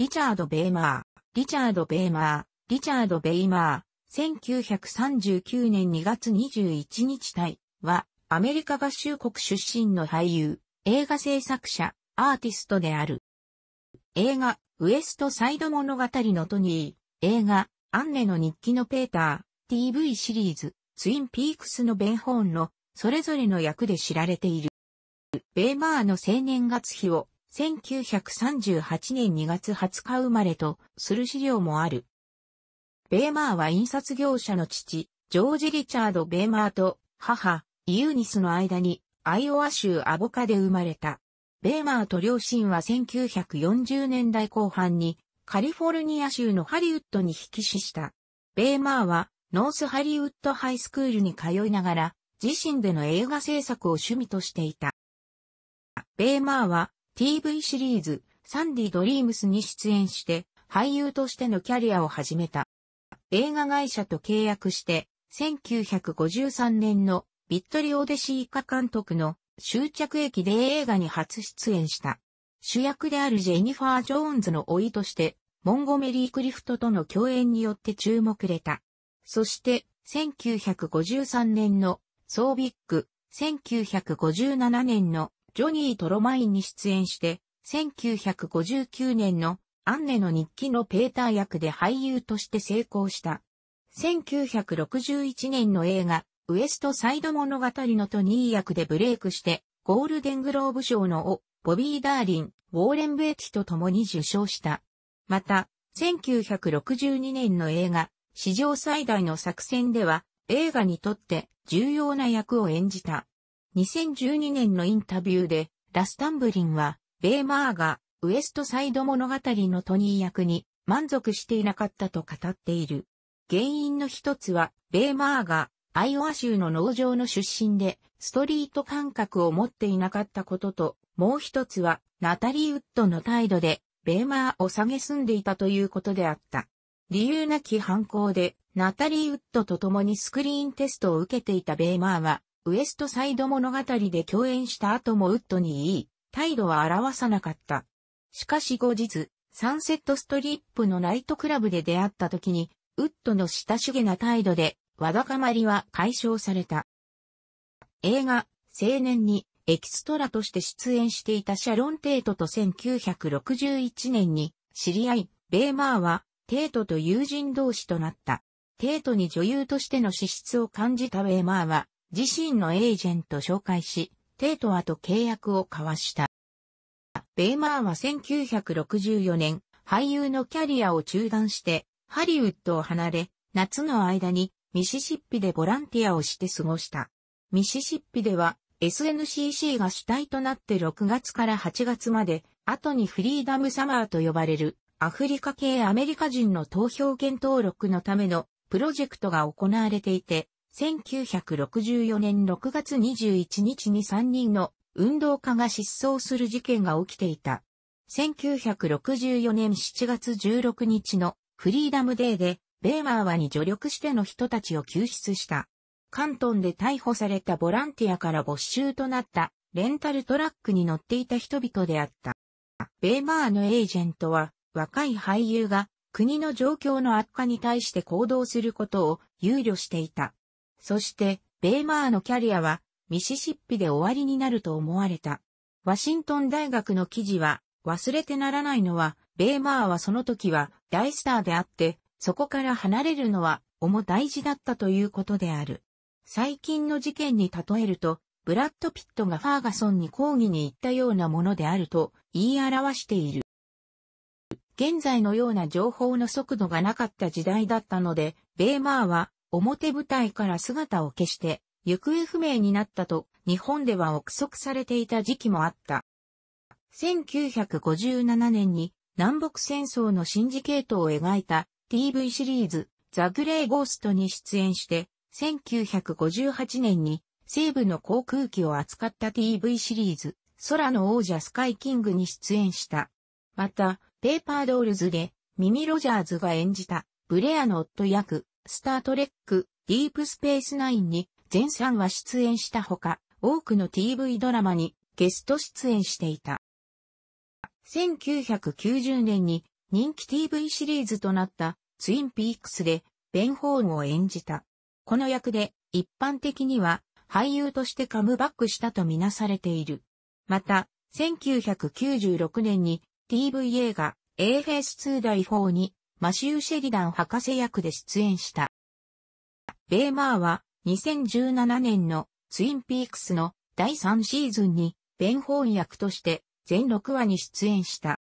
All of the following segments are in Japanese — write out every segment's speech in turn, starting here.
リチャード・ベイマー、リチャード・ベイマー、リチャード・ベイマー、1939年2月21日体は、アメリカ合衆国出身の俳優、映画制作者、アーティストである。映画、ウエストサイド物語のトニー、映画、アンネの日記のペーター、TV シリーズ、ツインピークスのベンホーンの、それぞれの役で知られている。ベイマーの青年月日を1938年2月20日生まれとする資料もある。ベーマーは印刷業者の父、ジョージ・リチャード・ベーマーと母、ユーニスの間にアイオワ州アボカで生まれた。ベーマーと両親は1940年代後半にカリフォルニア州のハリウッドに引き死した。ベーマーはノースハリウッドハイスクールに通いながら自身での映画制作を趣味としていた。ベーマーは TV シリーズ、サンディ・ドリームスに出演して、俳優としてのキャリアを始めた。映画会社と契約して、1953年のビットリオデシーカ監督の終着駅で映画に初出演した。主役であるジェニファー・ジョーンズの老いとして、モンゴメリー・クリフトとの共演によって注目れた。そして、1953年のソービック、1957年のジョニー・トロマインに出演して、1959年のアンネの日記のペーター役で俳優として成功した。1961年の映画、ウエストサイド物語のトニー役でブレイクして、ゴールデングローブ賞の王、ボビー・ダーリン、ウォーレン・ベイティと共に受賞した。また、1962年の映画、史上最大の作戦では、映画にとって重要な役を演じた。2012年のインタビューで、ラスタンブリンは、ベイマーが、ウエストサイド物語のトニー役に満足していなかったと語っている。原因の一つは、ベイマーが、アイオワ州の農場の出身で、ストリート感覚を持っていなかったことと、もう一つは、ナタリー・ウッドの態度で、ベイマーを下げ住んでいたということであった。理由なき犯行で、ナタリー・ウッドと共にスクリーンテストを受けていたベイマーは、ウエストサイド物語で共演した後もウッドに言い、態度は表さなかった。しかし後日、サンセットストリップのナイトクラブで出会った時に、ウッドの親しげな態度で、わだかまりは解消された。映画、青年に、エキストラとして出演していたシャロン・テイトと1961年に知り合い、ベーマーはテイトと友人同士となった。テイトに女優としての資質を感じたベーマーは自身のエージェント紹介し、テイトアと契約を交わした。ベイマーは1964年、俳優のキャリアを中断して、ハリウッドを離れ、夏の間にミシシッピでボランティアをして過ごした。ミシシッピでは SNCC が主体となって6月から8月まで、後にフリーダムサマーと呼ばれるアフリカ系アメリカ人の投票権登録のためのプロジェクトが行われていて、1964年6月21日に3人の運動家が失踪する事件が起きていた。1964年7月16日のフリーダムデーで、ベーマーはに助力しての人たちを救出した。関東で逮捕されたボランティアから没収となったレンタルトラックに乗っていた人々であった。ベーマーのエージェントは若い俳優が国の状況の悪化に対して行動することを憂慮していた。そして、ベイマーのキャリアは、ミシシッピで終わりになると思われた。ワシントン大学の記事は、忘れてならないのは、ベイマーはその時は大スターであって、そこから離れるのは、重大事だったということである。最近の事件に例えると、ブラッド・ピットがファーガソンに抗議に行ったようなものであると言い表している。現在のような情報の速度がなかった時代だったので、ベイマーは表舞台から姿を消して、行方不明になったと、日本では憶測されていた時期もあった。1957年に、南北戦争のシンジケートを描いた TV シリーズ、ザ・グレー・ゴーストに出演して、1958年に西部の航空機を扱った TV シリーズ、空の王者スカイキングに出演した。また、ペーパードールズで、ミミ・ロジャーズが演じた、ブレアの夫役、スタートレック、ディープスペースナインに全3話出演したほか、多くの TV ドラマにゲスト出演していた。1990年に人気 TV シリーズとなったツインピークスでベン・ホーンを演じた。この役で一般的には俳優としてカムバックしたとみなされている。また、1996年に TV 映画 A f s 2第4にマシュー・シェリダン博士役で出演した。ベイマーは2017年のツインピークスの第3シーズンに弁本役として全6話に出演した。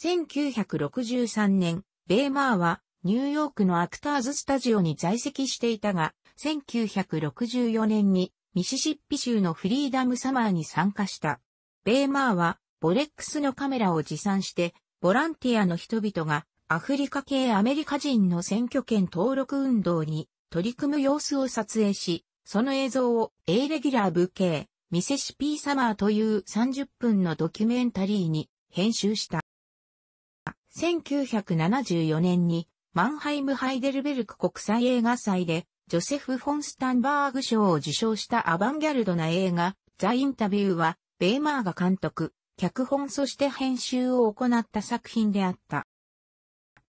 1963年、ベイマーはニューヨークのアクターズスタジオに在籍していたが、1964年にミシシッピ州のフリーダムサマーに参加した。ベイマーはボレックスのカメラを持参して、ボランティアの人々がアフリカ系アメリカ人の選挙権登録運動に取り組む様子を撮影し、その映像を A レギュラー部系ミセシピーサマーという30分のドキュメンタリーに編集した。1974年にマンハイム・ハイデルベルク国際映画祭でジョセフ・フォン・スタンバーグ賞を受賞したアバンギャルドな映画、ザ・インタビューは、ベイマーが監督、脚本そして編集を行った作品であった。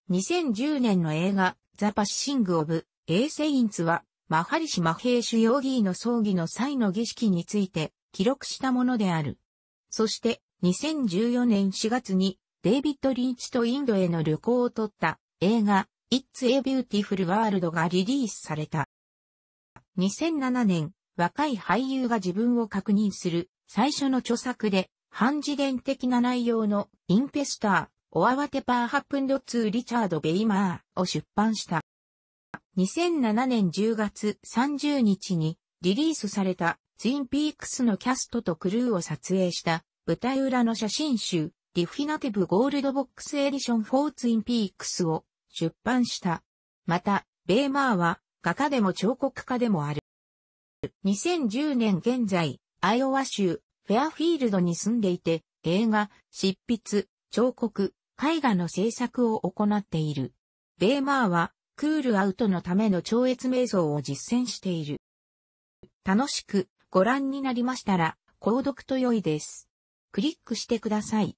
2010年の映画、ザ・パッシング・オブ・エー・セインツは、マハリシ・マヘーシュ・ヨーギーの葬儀の際の儀式について記録したものである。そして、2014年4月に、デイビッド・リンチとインドへの旅行を取った映画、It's a Beautiful World がリリースされた。2007年、若い俳優が自分を確認する最初の著作で、半自伝的な内容のインペスター、お慌てパーハップンドツーリチャード・ベイマーを出版した。2007年10月30日にリリースされたツインピークスのキャストとクルーを撮影した舞台裏の写真集ディフィナティブゴールドボックスエディション4ツインピークスを出版した。また、ベイマーは画家でも彫刻家でもある。2010年現在、アイオワ州フェアフィールドに住んでいて、映画、執筆、彫刻、絵画の制作を行っている。ベーマーは、クールアウトのための超越瞑想を実践している。楽しくご覧になりましたら、購読と良いです。クリックしてください。